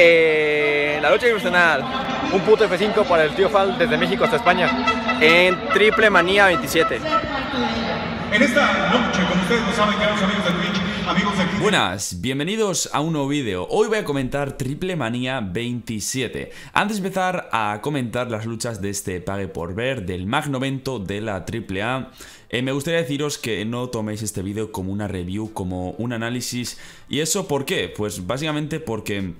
Eh, la lucha internacional Un puto F5 para el tío Fal desde México hasta España. En Triple Manía 27. Buenas, bienvenidos a un nuevo vídeo. Hoy voy a comentar Triple Manía 27. Antes de empezar a comentar las luchas de este Pague por Ver, del Magnovento, de la Triple eh, me gustaría deciros que no toméis este vídeo como una review, como un análisis. ¿Y eso por qué? Pues básicamente porque...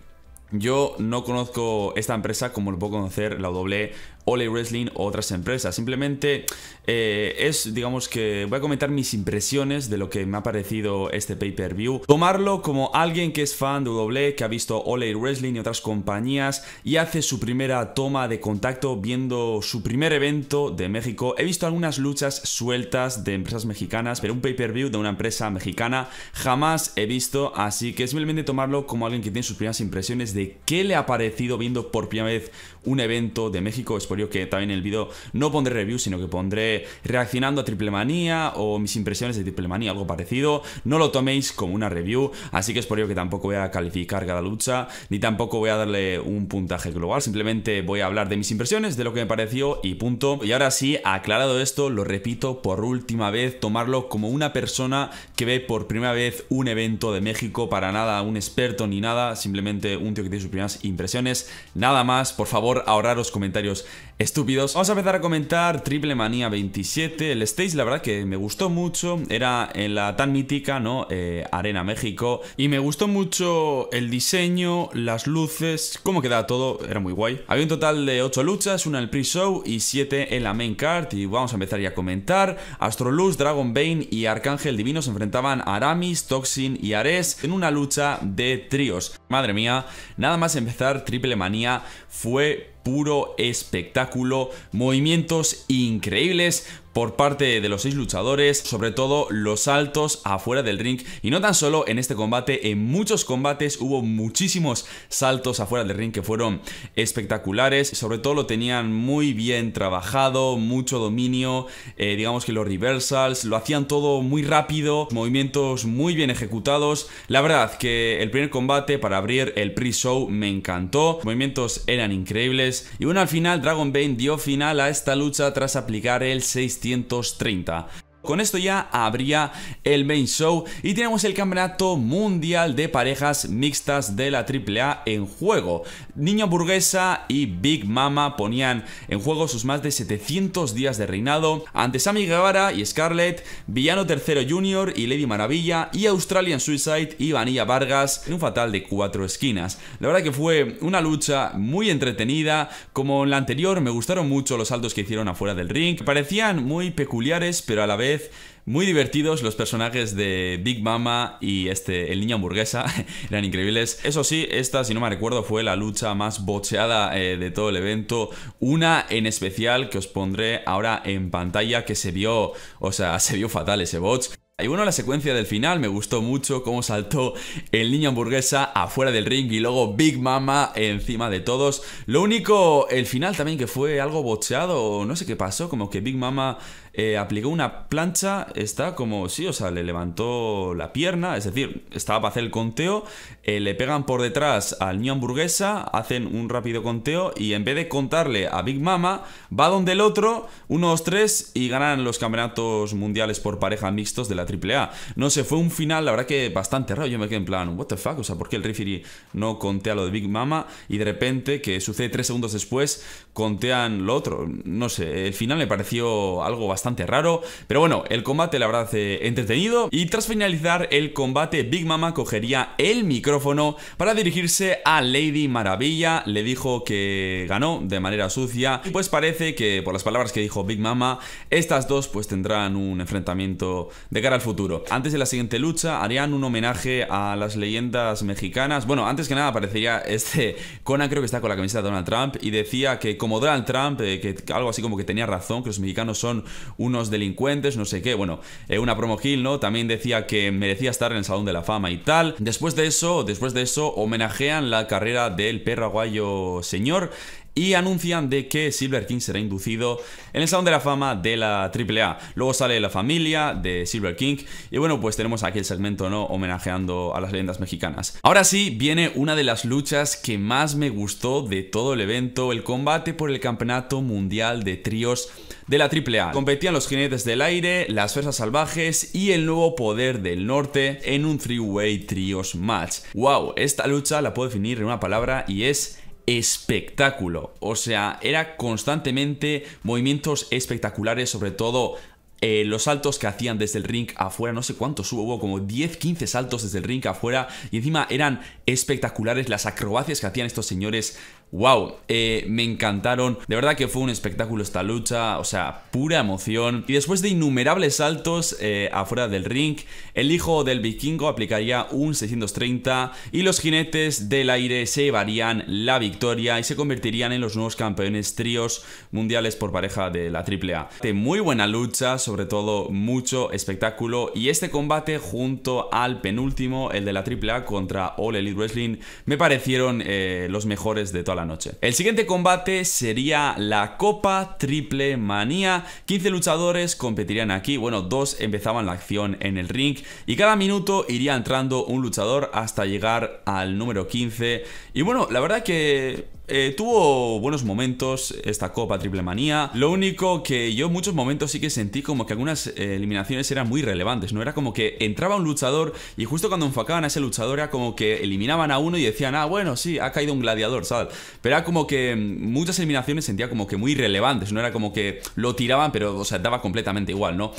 Yo no conozco esta empresa como lo puedo conocer la doble Ole Wrestling o otras empresas. Simplemente eh, es, digamos que voy a comentar mis impresiones de lo que me ha parecido este pay-per-view. Tomarlo como alguien que es fan de WWE, que ha visto Ole Wrestling y otras compañías y hace su primera toma de contacto viendo su primer evento de México. He visto algunas luchas sueltas de empresas mexicanas, pero un pay-per-view de una empresa mexicana jamás he visto, así que simplemente tomarlo como alguien que tiene sus primeras impresiones de de qué le ha parecido viendo por primera vez un evento de México. Es por ello que también en el vídeo no pondré review, sino que pondré reaccionando a Triple Manía o mis impresiones de Triple Manía, algo parecido. No lo toméis como una review, así que es por ello que tampoco voy a calificar cada lucha, ni tampoco voy a darle un puntaje global. Simplemente voy a hablar de mis impresiones, de lo que me pareció y punto. Y ahora sí, aclarado esto, lo repito por última vez, tomarlo como una persona que ve por primera vez un evento de México, para nada un experto ni nada, simplemente un tío que que sus primeras impresiones. Nada más, por favor, los comentarios estúpidos. Vamos a empezar a comentar Triple Manía 27. El stage, la verdad que me gustó mucho. Era en la tan mítica, ¿no? Eh, Arena México. Y me gustó mucho el diseño, las luces, cómo quedaba todo. Era muy guay. Había un total de 8 luchas, una en el pre-show y 7 en la main card. Y vamos a empezar ya a comentar. Astroluz, Dragon Bane y Arcángel Divino se enfrentaban a Aramis, Toxin y Ares en una lucha de tríos. Madre mía, Nada más empezar Triple Manía fue puro espectáculo, movimientos increíbles por parte de los seis luchadores, sobre todo los saltos afuera del ring. Y no tan solo en este combate, en muchos combates hubo muchísimos saltos afuera del ring que fueron espectaculares. Sobre todo lo tenían muy bien trabajado, mucho dominio, eh, digamos que los reversals, lo hacían todo muy rápido, movimientos muy bien ejecutados. La verdad que el primer combate para abrir el pre-show me encantó, los movimientos eran increíbles, y bueno al final Dragon Bane dio final a esta lucha tras aplicar el 630. Con esto ya habría el main show y tenemos el campeonato mundial de parejas mixtas de la AAA en juego. Niña Burguesa y Big Mama ponían en juego sus más de 700 días de reinado ante Sammy Guevara y Scarlett, Villano III Jr. y Lady Maravilla y Australian Suicide y Vanilla Vargas en un fatal de cuatro esquinas. La verdad que fue una lucha muy entretenida, como en la anterior me gustaron mucho los saltos que hicieron afuera del ring, parecían muy peculiares pero a la vez muy divertidos los personajes de Big Mama y este el niño hamburguesa eran increíbles. Eso sí, esta, si no me recuerdo, fue la lucha más bocheada eh, de todo el evento. Una en especial que os pondré ahora en pantalla que se vio, o sea, se vio fatal ese botch y bueno, la secuencia del final me gustó mucho, cómo saltó el niño hamburguesa afuera del ring y luego Big Mama encima de todos. Lo único, el final también que fue algo bocheado, no sé qué pasó, como que Big Mama eh, aplicó una plancha, está como, sí, o sea, le levantó la pierna, es decir, estaba para hacer el conteo, eh, le pegan por detrás al niño hamburguesa, hacen un rápido conteo y en vez de contarle a Big Mama, va donde el otro, unos tres y ganan los campeonatos mundiales por pareja mixtos de la AAA. No sé, fue un final, la verdad que bastante raro. Yo me quedé en plan, what the fuck, o sea, ¿por qué el referee no contea lo de Big Mama? Y de repente, que sucede tres segundos después, contean lo otro. No sé, el final me pareció algo bastante raro. Pero bueno, el combate, la verdad, eh, entretenido. Y tras finalizar el combate, Big Mama cogería el micrófono para dirigirse a Lady Maravilla. Le dijo que ganó de manera sucia. Y pues parece que, por las palabras que dijo Big Mama, estas dos pues tendrán un enfrentamiento de cara futuro. Antes de la siguiente lucha harían un homenaje a las leyendas mexicanas. Bueno, antes que nada aparecería este Conan creo que está con la camiseta de Donald Trump y decía que como Donald Trump, eh, que algo así como que tenía razón, que los mexicanos son unos delincuentes, no sé qué. Bueno, eh, una promo kill ¿no? También decía que merecía estar en el Salón de la Fama y tal. Después de eso, después de eso, homenajean la carrera del perro aguayo señor y anuncian de que Silver King será inducido en el Salón de la Fama de la AAA. Luego sale la familia de Silver King y bueno, pues tenemos aquí el segmento no homenajeando a las leyendas mexicanas. Ahora sí, viene una de las luchas que más me gustó de todo el evento, el combate por el Campeonato Mundial de Tríos de la AAA. Competían los jinetes del aire, las fuerzas salvajes y el nuevo poder del norte en un three-way trios match. Wow, esta lucha la puedo definir en una palabra y es espectáculo. O sea, era constantemente movimientos espectaculares, sobre todo eh, los saltos que hacían desde el ring afuera, no sé cuántos hubo, hubo como 10, 15 saltos desde el ring afuera y encima eran espectaculares las acrobacias que hacían estos señores wow, eh, me encantaron. De verdad que fue un espectáculo esta lucha, o sea, pura emoción. Y después de innumerables saltos eh, afuera del ring, el hijo del vikingo aplicaría un 630 y los jinetes del aire se llevarían la victoria y se convertirían en los nuevos campeones tríos mundiales por pareja de la AAA. Muy buena lucha, sobre todo mucho espectáculo y este combate junto al penúltimo, el de la AAA contra All Elite Wrestling, me parecieron eh, los mejores de toda la noche. El siguiente combate sería la Copa Triple Manía. 15 luchadores competirían aquí. Bueno, dos empezaban la acción en el ring y cada minuto iría entrando un luchador hasta llegar al número 15. Y bueno, la verdad que eh, tuvo buenos momentos esta Copa Triple Manía. Lo único que yo en muchos momentos sí que sentí como que algunas eh, eliminaciones eran muy relevantes, ¿no? Era como que entraba un luchador y justo cuando enfocaban a ese luchador era como que eliminaban a uno y decían, ah, bueno, sí, ha caído un gladiador, ¿sabes? Pero era como que muchas eliminaciones sentía como que muy relevantes, ¿no? Era como que lo tiraban, pero, o sea, daba completamente igual, ¿no?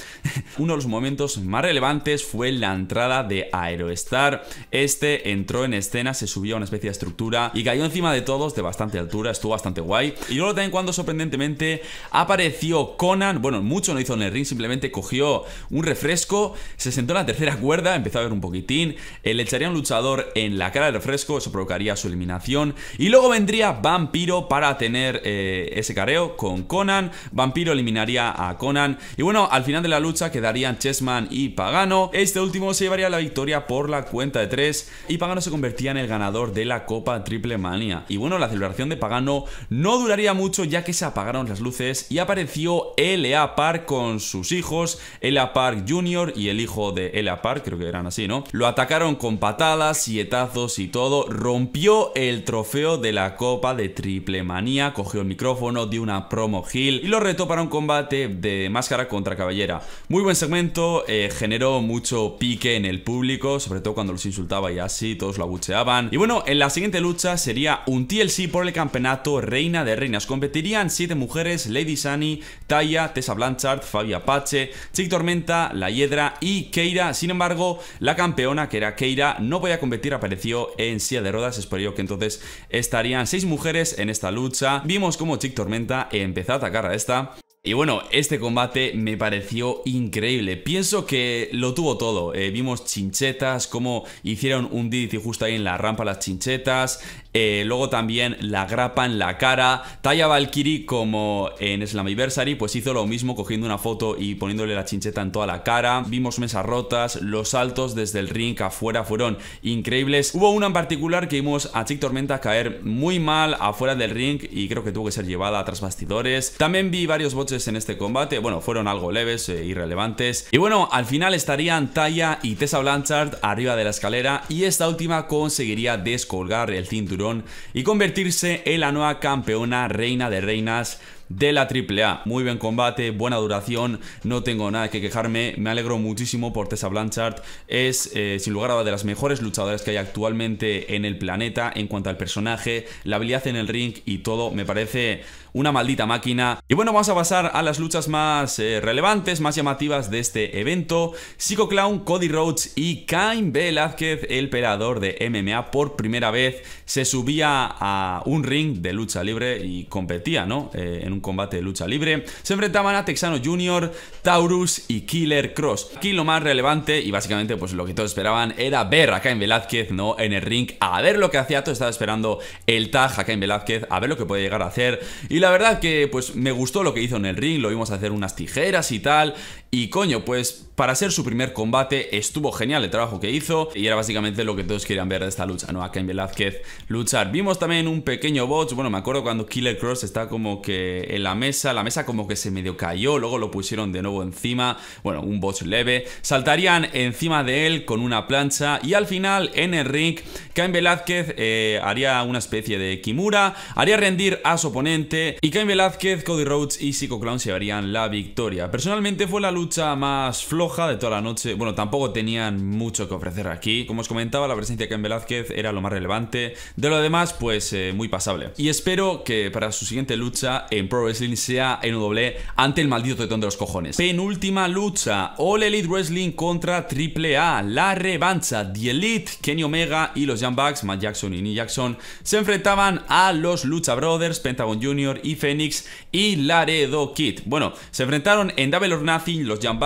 uno de los momentos más relevantes fue la entrada de Aerostar Este entró en escena, se subió a una especie de estructura y cayó encima de todos de altura, estuvo bastante guay. Y luego también cuando sorprendentemente apareció Conan, bueno, mucho no hizo en el ring, simplemente cogió un refresco, se sentó en la tercera cuerda, empezó a ver un poquitín, eh, le echaría un luchador en la cara del refresco, eso provocaría su eliminación. Y luego vendría Vampiro para tener eh, ese careo con Conan, Vampiro eliminaría a Conan. Y bueno, al final de la lucha quedarían Chessman y Pagano. Este último se llevaría la victoria por la cuenta de tres y Pagano se convertía en el ganador de la Copa Triple Mania. Y bueno, la celebración de Pagano no duraría mucho ya que se apagaron las luces y apareció L.A. Park con sus hijos, L.A. Park Jr. y el hijo de L.A. Park, creo que eran así, ¿no? Lo atacaron con patadas, sietazos y todo, rompió el trofeo de la Copa de Triple Manía, cogió el micrófono, de una promo Hill y lo retó para un combate de máscara contra caballera Muy buen segmento, eh, generó mucho pique en el público, sobre todo cuando los insultaba y así, todos lo abucheaban. Y bueno, en la siguiente lucha sería un TLC por el campeonato Reina de Reinas. Competirían 7 mujeres, Lady Sunny, Taya, Tessa Blanchard, Fabia Pache Chick Tormenta, La Hiedra y Keira. Sin embargo, la campeona, que era Keira, no voy a competir, apareció en silla de rodas. espero que entonces estarían 6 mujeres en esta lucha. Vimos cómo Chick Tormenta empezó a atacar a esta y bueno, este combate me pareció increíble. Pienso que lo tuvo todo. Eh, vimos chinchetas, cómo hicieron un DDT justo ahí en la rampa las chinchetas. Eh, luego también la grapa en la cara. Taya Valkyrie, como en Slammiversary, pues hizo lo mismo cogiendo una foto y poniéndole la chincheta en toda la cara. Vimos mesas rotas, los saltos desde el ring afuera fueron increíbles. Hubo una en particular que vimos a Chick Tormenta caer muy mal afuera del ring y creo que tuvo que ser llevada a tras bastidores. También vi varios bots en este combate. Bueno, fueron algo leves e irrelevantes. Y bueno, al final estarían Taya y Tessa Blanchard arriba de la escalera y esta última conseguiría descolgar el cinturón y convertirse en la nueva campeona reina de reinas de la AAA. Muy buen combate, buena duración, no tengo nada que quejarme, me alegro muchísimo por Tessa Blanchard, es eh, sin lugar a dudas de las mejores luchadoras que hay actualmente en el planeta en cuanto al personaje, la habilidad en el ring y todo, me parece una maldita máquina. Y bueno, vamos a pasar a las luchas más eh, relevantes, más llamativas de este evento. Psycho Clown, Cody Rhodes y Cain Velázquez, el peleador de MMA, por primera vez se subía a un ring de lucha libre y competía, ¿no? Eh, en un combate de lucha libre. Se enfrentaban a Texano Jr., Taurus y Killer Cross. Aquí lo más relevante y básicamente pues lo que todos esperaban era ver a Cain Velázquez, ¿no? En el ring, a ver lo que hacía, todo estaba esperando el tag a Cain Velázquez, a ver lo que puede llegar a hacer. Y y la verdad que pues me gustó lo que hizo en el ring, lo vimos hacer unas tijeras y tal. Y coño, pues para ser su primer combate estuvo genial el trabajo que hizo y era básicamente lo que todos querían ver de esta lucha, ¿no? A Cain Velázquez luchar. Vimos también un pequeño bot, bueno, me acuerdo cuando Killer Cross está como que en la mesa, la mesa como que se medio cayó, luego lo pusieron de nuevo encima, bueno, un bot leve. Saltarían encima de él con una plancha y al final en el ring Cain Velázquez eh, haría una especie de Kimura, haría rendir a su oponente y Cain Velázquez, Cody Rhodes y Psycho Clown se llevarían la victoria. Personalmente fue la lucha más floja de toda la noche. Bueno, tampoco tenían mucho que ofrecer aquí. Como os comentaba, la presencia de Cain Velázquez era lo más relevante. De lo demás, pues eh, muy pasable. Y espero que para su siguiente lucha en Pro Wrestling sea doble ante el maldito tetón de los cojones. Penúltima lucha, All Elite Wrestling contra Triple A. la revancha, The Elite, Kenny Omega y los Young Bucks, Matt Jackson y Nick Jackson, se enfrentaban a los Lucha Brothers, Pentagon Jr y Phoenix y Laredo Kid. Bueno, se enfrentaron en Double or Nothing los Young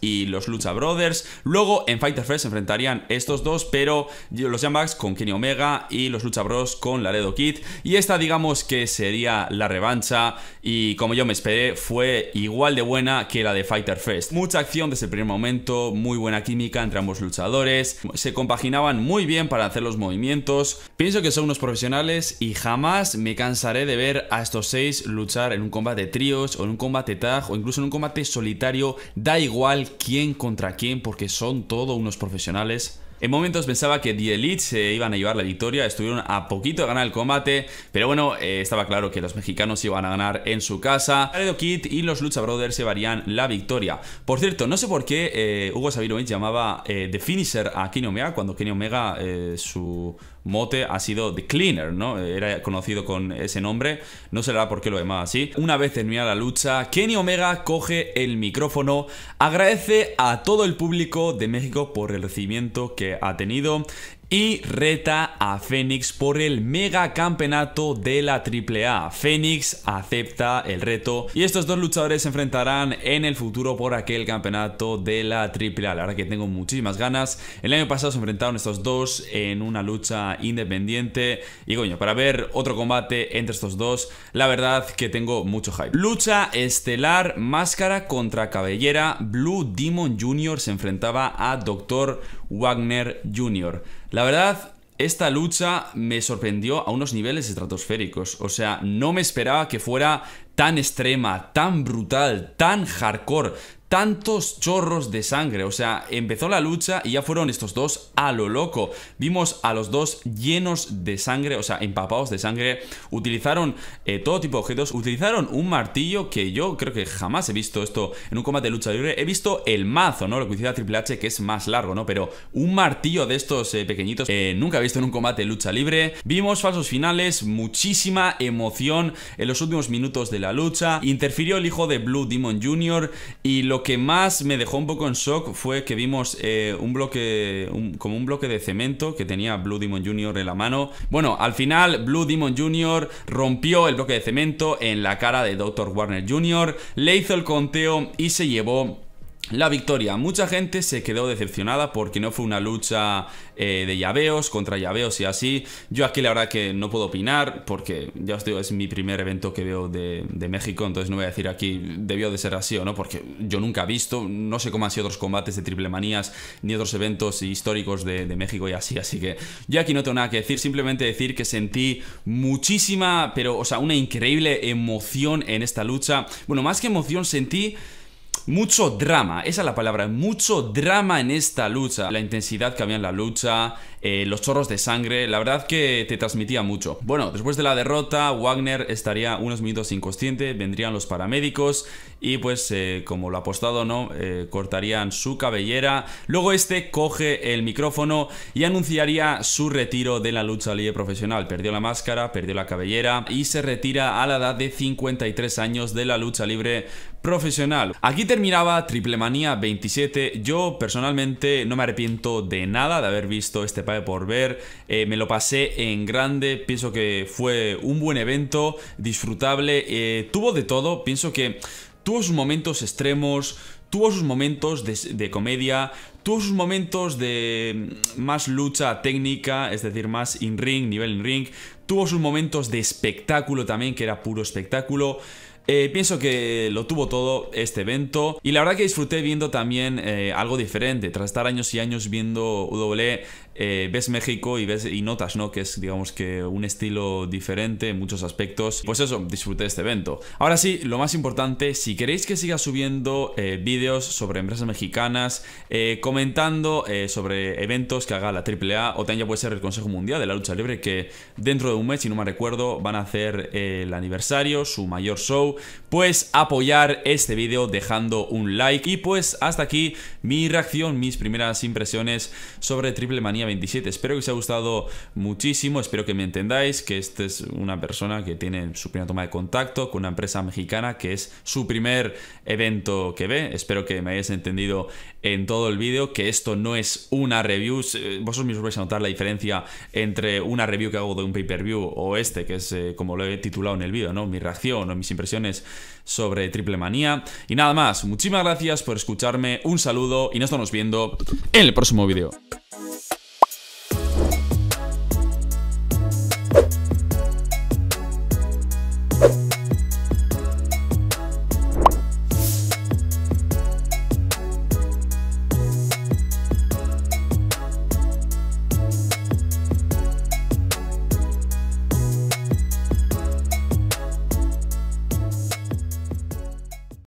y los Lucha Brothers. Luego en Fighter Fest se enfrentarían estos dos, pero los Jambax con Kenny Omega y los Lucha Bros con Laredo Kid. Y esta digamos que sería la revancha y como yo me esperé fue igual de buena que la de Fighter Fest. Mucha acción desde el primer momento, muy buena química entre ambos luchadores, se compaginaban muy bien para hacer los movimientos. Pienso que son unos profesionales y jamás me cansaré de ver a estos luchar en un combate tríos o en un combate tag o incluso en un combate solitario, da igual quién contra quién porque son todos unos profesionales. En momentos pensaba que The Elite se iban a llevar la victoria, estuvieron a poquito de ganar el combate, pero bueno, eh, estaba claro que los mexicanos iban a ganar en su casa. Laredo Kid y los Lucha Brothers se varían la victoria. Por cierto, no sé por qué eh, Hugo Sabinovich llamaba eh, The Finisher a Kenny Omega cuando Kenny Omega, su mote ha sido The Cleaner, ¿no? Era conocido con ese nombre, no se por qué lo llamaba así. Una vez terminada la lucha, Kenny Omega coge el micrófono, agradece a todo el público de México por el recibimiento que ha tenido y reta a Fénix por el mega campeonato de la AAA. Fénix acepta el reto y estos dos luchadores se enfrentarán en el futuro por aquel campeonato de la AAA. La verdad que tengo muchísimas ganas. El año pasado se enfrentaron estos dos en una lucha independiente y coño, para ver otro combate entre estos dos, la verdad que tengo mucho hype. Lucha estelar, máscara contra cabellera, Blue Demon Jr. se enfrentaba a Doctor Wagner Jr. La verdad, esta lucha me sorprendió a unos niveles estratosféricos. O sea, no me esperaba que fuera tan extrema, tan brutal, tan hardcore, tantos chorros de sangre. O sea, empezó la lucha y ya fueron estos dos a lo loco. Vimos a los dos llenos de sangre, o sea, empapados de sangre. Utilizaron eh, todo tipo de objetos. Utilizaron un martillo que yo creo que jamás he visto esto en un combate de lucha libre. He visto el mazo, ¿no? Lo que utiliza Triple H, que es más largo, ¿no? Pero un martillo de estos eh, pequeñitos eh, nunca he visto en un combate de lucha libre. Vimos falsos finales, muchísima emoción en los últimos minutos de la lucha. Interfirió el hijo de Blue Demon Jr. y lo lo que más me dejó un poco en shock fue que vimos eh, un bloque, como un bloque de cemento que tenía Blue Demon Jr. en la mano. Bueno, al final Blue Demon Jr. rompió el bloque de cemento en la cara de Dr. Warner Jr., le hizo el conteo y se llevó la victoria. Mucha gente se quedó decepcionada porque no fue una lucha eh, de llaveos, contra llaveos y así. Yo aquí la verdad que no puedo opinar porque ya os digo, es mi primer evento que veo de, México, entonces no voy a decir aquí debió de ser así o no, porque yo nunca he visto, no sé cómo han sido otros combates de triple manías ni otros eventos históricos de, de México y así. Así que yo aquí no tengo nada que decir, simplemente decir que sentí muchísima, pero o sea, una increíble emoción en esta lucha. Bueno, más que emoción sentí mucho drama, esa es la palabra, mucho drama en esta lucha. La intensidad que había en la lucha, eh, los chorros de sangre, la verdad que te transmitía mucho. Bueno, después de la derrota, Wagner estaría unos minutos inconsciente, vendrían los paramédicos y pues eh, como lo ha apostado no, eh, cortarían su cabellera. Luego este coge el micrófono y anunciaría su retiro de la lucha libre profesional. Perdió la máscara, perdió la cabellera y se retira a la edad de 53 años de la lucha libre profesional. Aquí terminaba Triple Manía 27. Yo personalmente no me arrepiento de nada de haber visto este por ver. Eh, me lo pasé en grande, pienso que fue un buen evento, disfrutable, eh, tuvo de todo, pienso que tuvo sus momentos extremos, tuvo sus momentos de, comedia, tuvo sus momentos de mm, más lucha técnica, es decir, más in-ring, nivel in-ring, tuvo sus momentos de espectáculo también, que era puro espectáculo. Eh, pienso que lo tuvo todo este evento y la verdad que disfruté viendo también algo diferente. Tras estar años y años viendo WWE, eh, ves México y, ves, y notas, ¿no? Que es, digamos que, un estilo diferente en muchos aspectos. Pues eso, disfruté de este evento. Ahora sí, lo más importante, si queréis que siga subiendo eh, vídeos sobre empresas mexicanas, eh, comentando sobre eventos que haga la AAA o también ya puede ser el Consejo Mundial de la Lucha Libre, que dentro de un mes, si no me recuerdo, van a hacer el aniversario, su mayor show, pues apoyar este vídeo dejando un like. Y pues hasta aquí mi reacción, mis primeras impresiones sobre Triple Manía 27. Espero que os haya gustado muchísimo, espero que me entendáis, que esta es una persona que tiene su primera toma de contacto con una empresa mexicana, que es su primer evento que ve. Espero que me hayáis entendido en todo el vídeo, que esto no es una review. Eh, vosotros mismos vais a notar la diferencia entre una review que hago de un pay-per-view o este, que es eh, como lo he titulado en el vídeo, ¿no? Mi reacción o mis impresiones sobre Triple Manía. Y nada más, muchísimas gracias por escucharme, un saludo y nos estamos viendo en el próximo vídeo.